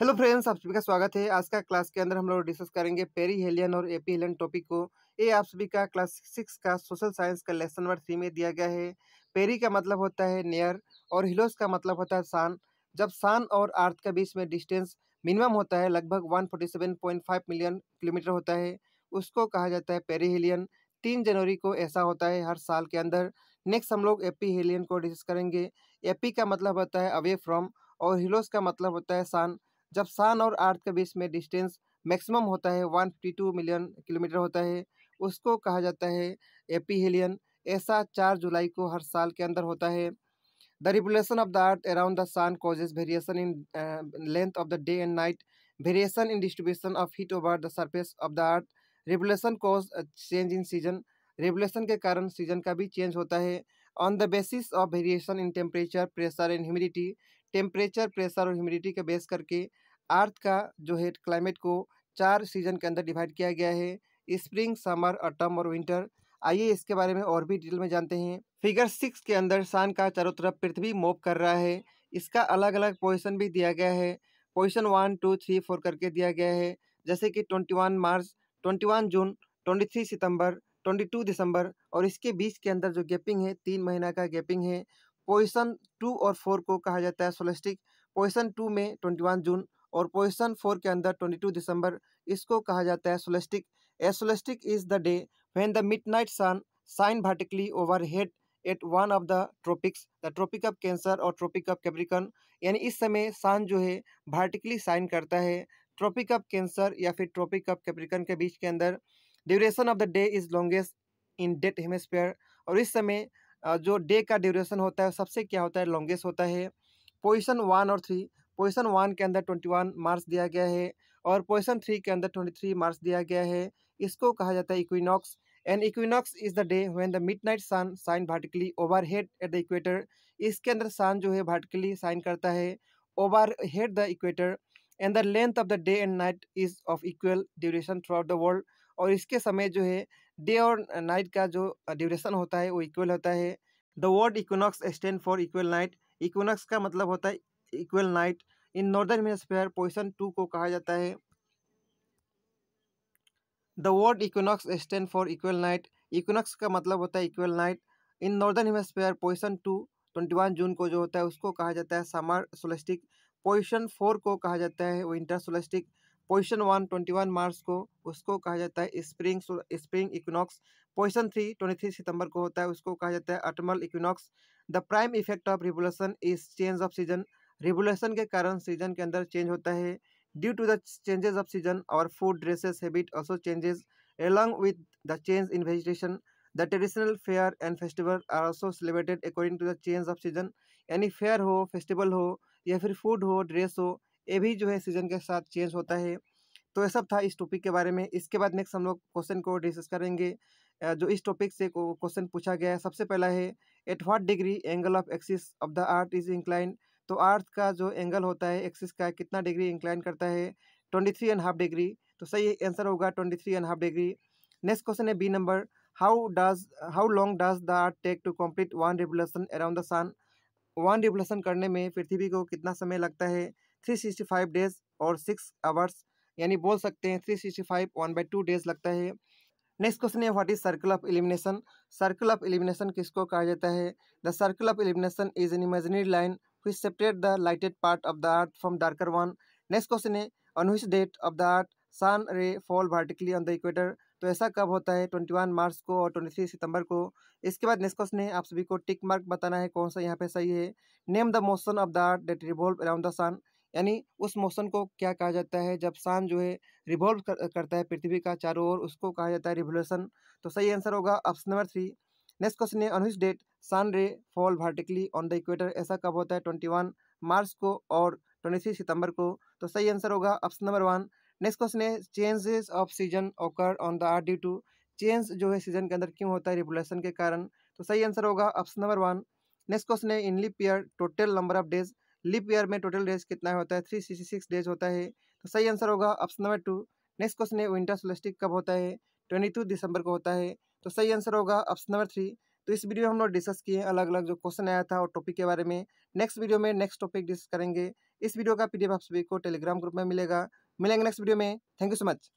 hello friends आप सभी का स्वागत है आज का क्लास के अंदर हम लोग डिस्कस करेंगे पेरी हेलियन और एपी हेलियन टॉपिक को ये आप सभी का क्लास सिक्स का सोशल साइंस का लेसन नंबर थ्री में दिया गया है पेरी का मतलब होता है नियर और हिलोस का मतलब होता है सान जब सान और अर्थ के बीच में डिस्टेंस मिनिमम होता है लगभग one forty seven point five million kilometre होता है उसको कहा जाता है पेरी हेलियन तीन जनवरी को ऐसा होता है हर साल के अंदर नेक्स्ट हम लोग एपी हेलियन को डिस्कस करेंगे एपी का मतलब होता है अवे फ्रॉम और हिलोस का मतलब होता है सान जब सन और अर्थ के बीच में डिस्टेंस मैक्सिमम होता है one fifty two million kilometre होता है उसको कहा जाता है एपी हेलियन ऐसा चार जुलाई को हर साल के अंदर होता है the revolution of the earth around the sun causes variation in length of the day and night variation in distribution of heat over the surface of the earth revolution cause change in season revolution के कारण season का भी change होता है on the basis of variation in temperature pressure and humidity temperature pressure और humidity का base करके earth का जो है क्लाइमेट को चार सीजन के अंदर डिवाइड किया गया है स्प्रिंग समर ऑटम और विंटर आइए इसके बारे में और भी डिटेल में जानते हैं फिगर सिक्स के अंदर सान का चारों तरफ पृथ्वी मोव कर रहा है इसका अलग अलग पोजिशन भी दिया गया है position one two three four करके दिया गया है जैसे कि twenty one March twenty one June twenty three सितम्बर ट्वेंटी टू दिसंबर और इसके बीच के अंदर जो गैपिंग है तीन महीना का गैपिंग है पोजिशन टू और फोर को कहा जाता है सोलिस्टिक पोजिशन टू में ट्वेंटी वन जून और पोजिशन फोर के अंदर ट्वेंटी टू दिसंबर इसको कहा जाता है solstice a solstice is the day when the midnight sun shines vertically overhead at one of the tropics the tropic of cancer और tropic of capricorn यानी इस समय सन जो है भार्टिकली साइन करता है ट्रॉपिक ऑफ कैंसर या फिर ट्रॉपिक ऑफ कैप्रिकन के बीच के अंदर duration of the day is longest in that hemisphere और इस समय जो डे का ड्यूरेशन होता है सबसे क्या होता है लॉन्गेस्ट होता है पोजिशन वन और थ्री पोजिशन वन के अंदर ट्वेंटी वन मार्क्स दिया गया है और पोजिशन थ्री के अंदर ट्वेंटी थ्री मार्क्स दिया गया है इसको कहा जाता है equinox and equinox is the day when the midnight sun shines vertically overhead at the equator इसके अंदर सन जो है भार्टिकली साइन करता है overhead the equator and the length of the day and night is of equal duration throughout the world और इसके समय जो है डे और नाइट का जो ड्यूरेशन होता है वो इक्वल होता है the word equinox stand for equal night equinox का मतलब होता है equal night in northern hemisphere position two को कहा जाता है the word equinox stand for equal night equinox का मतलब होता है equal night in northern hemisphere position two twenty one June को जो होता है उसको कहा जाता है समर सोलिस्टिक पोजिशन फोर को कहा जाता है winter solstice position one twenty one March को उसको कहा जाता है spring spring equinox position three twenty three सितंबर को होता है उसको कहा जाता है autumnal equinox the prime effect of revolution is change of season revolution के कारण सीजन के अंदर चेंज होता है due to the changes of season और food dresses habit also changes along with the change in vegetation the traditional fair and festival are also celebrated according to the change of season यानी fair हो festival हो या फिर food हो dress हो ये भी जो है सीजन के साथ चेंज होता है तो ये सब था इस टॉपिक के बारे में इसके बाद नेक्स्ट हम लोग क्वेश्चन को डिस्कस करेंगे जो इस टॉपिक से क्वेश्चन पूछा गया है सबसे पहला है at what degree angle of axis of the earth is incline तो आर्थ का जो एंगल होता है एक्सिस का कितना डिग्री इंक्लाइन करता है twenty three and half degree तो सही आंसर होगा twenty three and half degree next question है B number how does how long does the earth take to complete one revolution around the sun one revolution करने में पृथ्वी को कितना समय लगता है थ्री सिक्सटी फाइव डेज और सिक्स आवर्स यानी बोल सकते हैं three sixty five one by two days लगता है नेक्स्ट क्वेश्चन है what is circle of illumination circle of illumination किसको कहा जाता है the circle of illumination is an imaginary line which separate the lighted part of the earth from darker one next question है on which date of the earth sun ray fall vertically on the equator तो ऐसा कब होता है twenty one March को और twenty three सितंबर को इसके बाद नेक्स्ट क्वेश्चन है आप सभी को टिक मार्क बताना है कौन सा यहाँ पे सही है name the motion of the earth that revolve around the sun यानी उस मोशन को क्या कहा जाता है जब सान जो है रिवॉल्व कर, करता है पृथ्वी का चारों ओर उसको कहा जाता है रिवोल्यूशन तो सही आंसर होगा option number three next question है अनुस date sun ray fall vertically on the equator ऐसा कब होता है ट्वेंटी वन मार्च को और ट्वेंटी थ्री सितंबर को तो सही आंसर होगा option number one next question है changes of season occur on the earth due to change जो है सीजन के अंदर क्यों होता है रिवोल्यूशन के कारण तो सही आंसर होगा option number one next question है in a leap year total number of days leap year में टोटल डेज कितना होता है थ्री सिक्सटी सिक्स डेज होता है तो सही आंसर होगा option number two next question है विंटर सोलस्टिक कब होता है ट्वेंटी टू दिसंबर को होता है तो सही आंसर होगा ऑप्शन नंबर थ्री तो इस वीडियो में हम लोग डिस्कस किए अलग अलग जो क्वेश्चन आया था और टॉपिक के बारे में नेक्स्ट वीडियो में नेक्स्ट टॉपिक डिस्कस करेंगे इस वीडियो का पीडीएफ आप सभी को टेलीग्राम ग्रुप में मिलेगा मिलेंगे नेक्स्ट वीडियो में थैंक यू सो मच